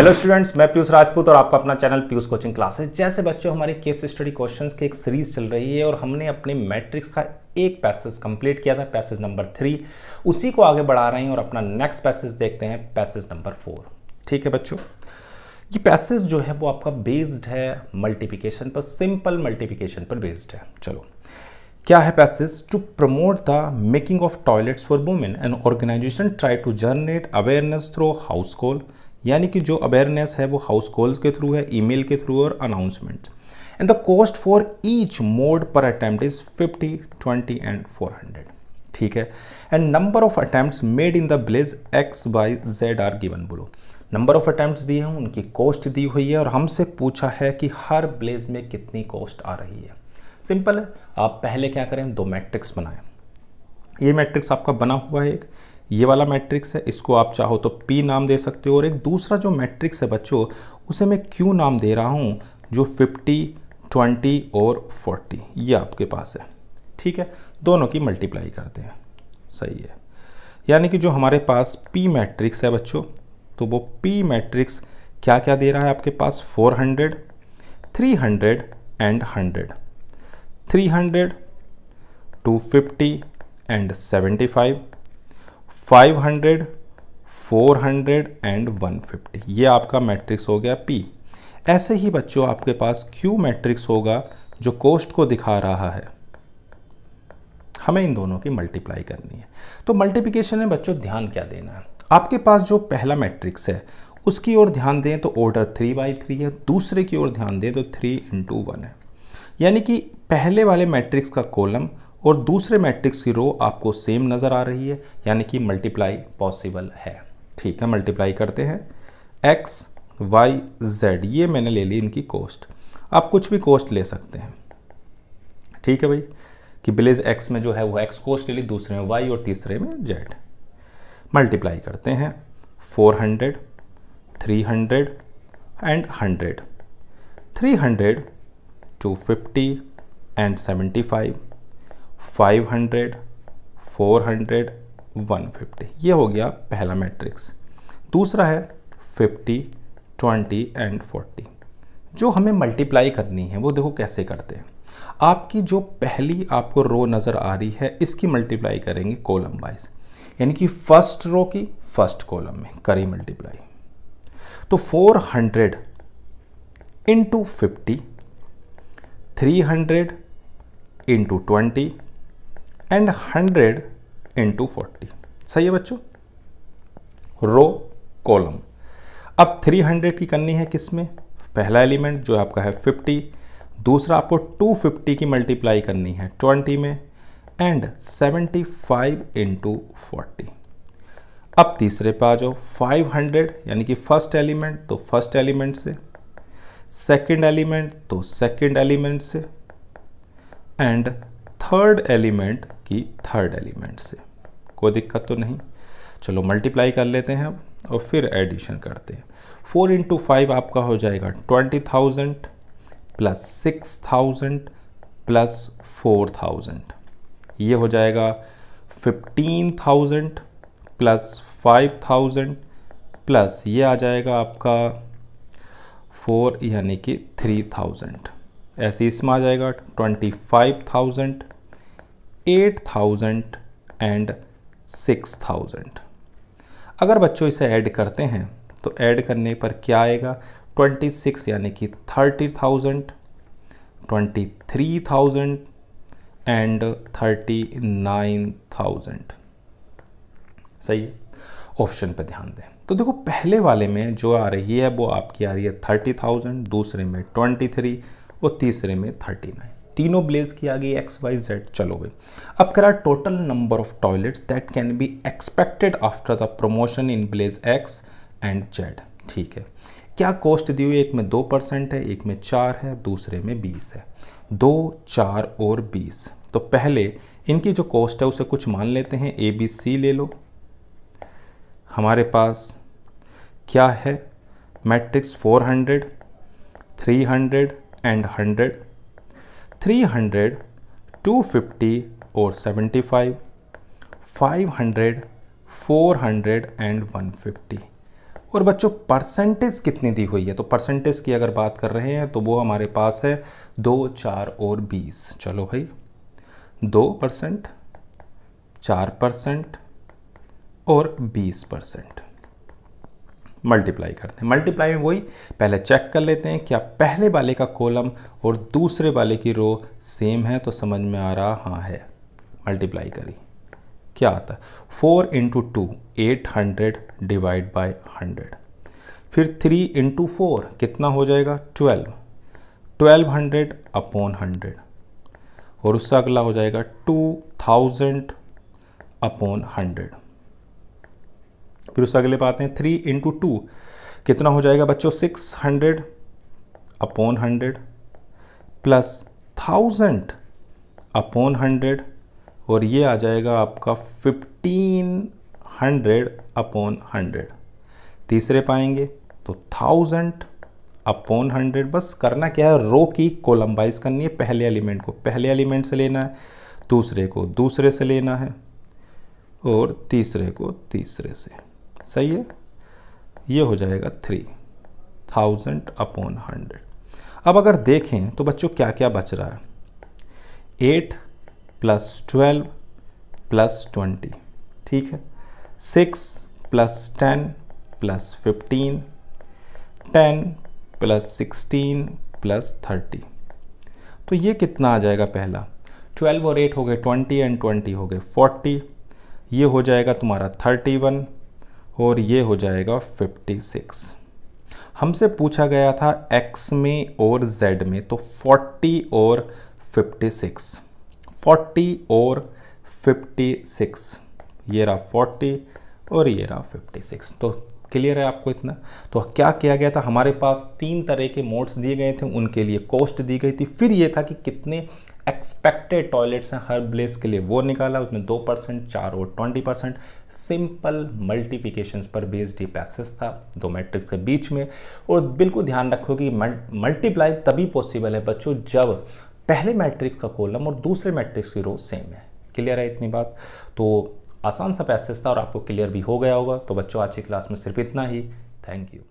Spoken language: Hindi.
हेलो स्टूडेंट्स मैं पीयूष राजपूत और आपका अपना चैनल पीयूष कोचिंग क्लासेस जैसे बच्चों हमारी केस स्टडी क्वेश्चंस की एक सीरीज चल रही है और हमने अपने मैट्रिक्स का एक पैसेज कंप्लीट किया था पैसेज नंबर थ्री उसी को आगे बढ़ा रहे हैं और अपना नेक्स्ट पैसेज देखते हैं पैसेज नंबर फोर ठीक है बच्चों ये पैसेज जो है वो आपका बेस्ड है मल्टीप्लीकेशन पर सिंपल मल्टीप्लीकेशन पर बेस्ड है चलो क्या है passage to promote the making of toilets for women and organisation try to generate awareness through house call यानी कि जो अवेयरनेस है वो हाउस कॉल्स के थ्रू है ईमेल के थ्रू और announcement and the cost for each mode per attempt is 50, 20 and 400 ठीक है and number of attempt made in the villages X Y Z are given बोलो नंबर ऑफ अटैम्प्ट दिए हैं उनकी कॉस्ट दी हुई है और हमसे पूछा है कि हर ब्लेज में कितनी कॉस्ट आ रही है सिंपल है आप पहले क्या करें दो मैट्रिक्स बनाएं ये मैट्रिक्स आपका बना हुआ है एक ये वाला मैट्रिक्स है इसको आप चाहो तो P नाम दे सकते हो और एक दूसरा जो मैट्रिक्स है बच्चों उसे मैं Q नाम दे रहा हूँ जो 50, 20 और 40 ये आपके पास है ठीक है दोनों की मल्टीप्लाई करते हैं सही है यानी कि जो हमारे पास P मैट्रिक्स है बच्चों तो वो P मैट्रिक्स क्या क्या दे रहा है आपके पास 400, 300 एंड 100 300, 250 एंड 75 500, 400 एंड 150 ये आपका मैट्रिक्स हो गया पी ऐसे ही बच्चों आपके पास क्यू मैट्रिक्स होगा जो कोस्ट को दिखा रहा है हमें इन दोनों की मल्टीप्लाई करनी है तो मल्टीप्लिकेशन में बच्चों ध्यान क्या देना है आपके पास जो पहला मैट्रिक्स है उसकी ओर ध्यान दें तो ऑर्डर थ्री बाई थ्री है दूसरे की ओर ध्यान दें तो थ्री इंटू वन है यानी कि पहले वाले मैट्रिक्स का कॉलम और दूसरे मैट्रिक्स की रो आपको सेम नज़र आ रही है यानी कि मल्टीप्लाई पॉसिबल है ठीक है मल्टीप्लाई करते हैं एक्स वाई जेड ये मैंने ले ली इनकी कॉस्ट आप कुछ भी कॉस्ट ले सकते हैं ठीक है भाई कि बिलेज एक्स में जो है वो एक्स कोस्ट ले ली दूसरे में वाई और तीसरे में जेड मल्टीप्लाई करते हैं 400, 300 एंड 100, 300, 250 एंड 75, 500, 400, 150 ये हो गया पहला मैट्रिक्स दूसरा है 50, 20 एंड 40 जो हमें मल्टीप्लाई करनी है वो देखो कैसे करते हैं आपकी जो पहली आपको रो नज़र आ रही है इसकी मल्टीप्लाई करेंगे कॉलम वाइज यानी कि फर्स्ट रो की फर्स्ट कॉलम में करी मल्टीप्लाई तो 400 hundred into fifty three hundred into twenty and hundred into forty सही है बच्चों रो कॉलम अब थ्री हंड्रेड की करनी है किसमें पहला एलिमेंट जो आपका है फिफ्टी दूसरा आपको टू फिफ्टी की मल्टीप्लाई करनी है ट्वेंटी में and seventy five into forty अब तीसरे पे आ जाओ फाइव हंड्रेड यानी कि फर्स्ट एलिमेंट तो फर्स्ट एलिमेंट से सेकंड एलिमेंट तो सेकंड एलिमेंट से एंड थर्ड एलिमेंट कि थर्ड एलिमेंट से कोई दिक्कत तो नहीं चलो मल्टीप्लाई कर लेते हैं अब और फिर एडिशन करते हैं फोर इंटू फाइव आपका हो जाएगा twenty thousand plus six thousand plus four thousand ये हो जाएगा fifteen thousand plus five thousand plus ये आ जाएगा आपका फोर यानी कि थ्री थाउजेंड ऐसे इसमें आ जाएगा twenty five thousand eight thousand and six thousand अगर बच्चों इसे ऐड करते हैं तो ऐड करने पर क्या आएगा ट्वेंटी सिक्स यानी कि thirty thousand twenty three thousand and thirty nine thousand सही है ऑप्शन पर ध्यान दें तो देखो पहले वाले में जो आ रही है वो आपकी आ रही है थर्टी थाउजेंड दूसरे में ट्वेंटी थ्री और तीसरे में थर्टी नाइन तीनों ब्लेज की आ गई एक्स वाई जेड चलो भाई अब करा total number of toilets that can be expected after the promotion in villages X and Z ठीक है क्या कॉस्ट दी हुई एक में दो परसेंट है एक में चार है दूसरे में बीस है दो चार और बीस तो पहले इनकी जो कॉस्ट है उसे कुछ मान लेते हैं ए बी सी ले लो हमारे पास क्या है matrix four hundred three hundred and hundred 300, 250 और 75, 500, 400 एंड 150 और बच्चों परसेंटेज कितनी दी हुई है तो परसेंटेज की अगर बात कर रहे हैं तो वो हमारे पास है दो चार और बीस चलो भाई दो परसेंट चार परसेंट और बीस परसेंट मल्टीप्लाई करते हैं मल्टीप्लाई में वही पहले चेक कर लेते हैं क्या पहले वाले का कॉलम और दूसरे वाले की रो सेम है तो समझ में आ रहा हाँ है मल्टीप्लाई करी क्या आता है four into two eight hundred divide by hundred फिर थ्री इंटू फोर कितना हो जाएगा twelve twelve hundred upon hundred और उससे अगला हो जाएगा टू थाउजेंड अपॉन हंड्रेड फिर उससे अगले पाते हैं थ्री इंटू टू कितना हो जाएगा बच्चों six hundred upon hundred plus thousand upon hundred और ये आ जाएगा आपका फिफ्टीन हंड्रेड अपॉन हंड्रेड तीसरे पाएंगे तो थाउजेंड अपॉन हंड्रेड बस करना क्या है रो की कोलम्बाइज करनी है पहले एलिमेंट को पहले एलिमेंट से लेना है दूसरे को दूसरे से लेना है और तीसरे को तीसरे से सही है ये हो जाएगा थ्री थाउजेंड अपॉन हंड्रेड अब अगर देखें तो बच्चों क्या क्या बच रहा है eight plus twelve plus twenty ठीक है six plus ten plus fifteen ten plus sixteen plus thirty तो ये कितना आ जाएगा पहला ट्वेल्व और एट हो गए ट्वेंटी एंड ट्वेंटी हो गए फोर्टी ये हो जाएगा तुम्हारा थर्टी वन और ये हो जाएगा 56 हमसे पूछा गया था x में और z में तो 40 और 56 40 और 56 ये रहा 40 और ये रहा 56 तो क्लियर है आपको इतना तो क्या किया गया था हमारे पास तीन तरह के मोड्स दिए गए थे उनके लिए कॉस्ट दी गई थी फिर ये था कि कितने एक्सपेक्टेड टॉयलेट्स हैं हर ब्लेस के लिए वो निकाला उसमें दो परसेंट चार और ट्वेंटी परसेंट सिंपल मल्टीप्लीकेशन पर बेस्ड ही पैसेज था दो मैट्रिक्स के बीच में और बिल्कुल ध्यान रखो कि मल्टीप्लाई तभी पॉसिबल है बच्चों जब पहले मैट्रिक्स का कॉलम और दूसरे मैट्रिक्स की रो सेम है क्लियर है इतनी बात तो आसान सा पैसेज था और आपको क्लियर भी हो गया होगा तो बच्चों आज की क्लास में सिर्फ इतना ही थैंक यू